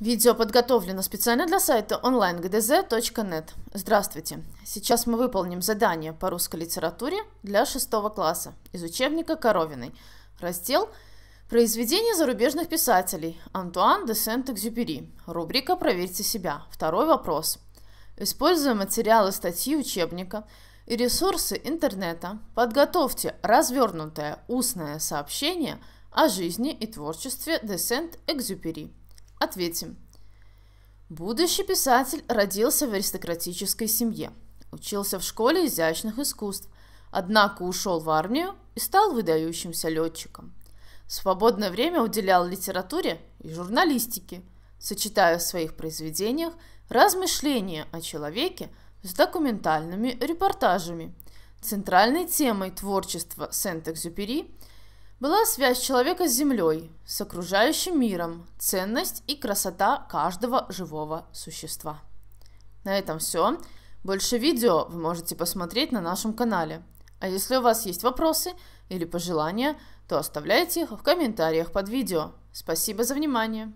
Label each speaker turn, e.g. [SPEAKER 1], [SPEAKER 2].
[SPEAKER 1] Видео подготовлено специально для сайта onlinegdz.net. Здравствуйте! Сейчас мы выполним задание по русской литературе для шестого класса из учебника Коровиной. Раздел «Произведения зарубежных писателей» Антуан де Сент-Экзюпери. Рубрика «Проверьте себя». Второй вопрос. Используя материалы статьи учебника и ресурсы интернета, подготовьте развернутое устное сообщение о жизни и творчестве де Сент-Экзюпери. Ответим. Будущий писатель родился в аристократической семье, учился в школе изящных искусств, однако ушел в армию и стал выдающимся летчиком. Свободное время уделял литературе и журналистике, сочетая в своих произведениях размышления о человеке с документальными репортажами. Центральной темой творчества Сент-Экзюпери – была связь человека с землей, с окружающим миром, ценность и красота каждого живого существа. На этом все. Больше видео вы можете посмотреть на нашем канале. А если у вас есть вопросы или пожелания, то оставляйте их в комментариях под видео. Спасибо за внимание!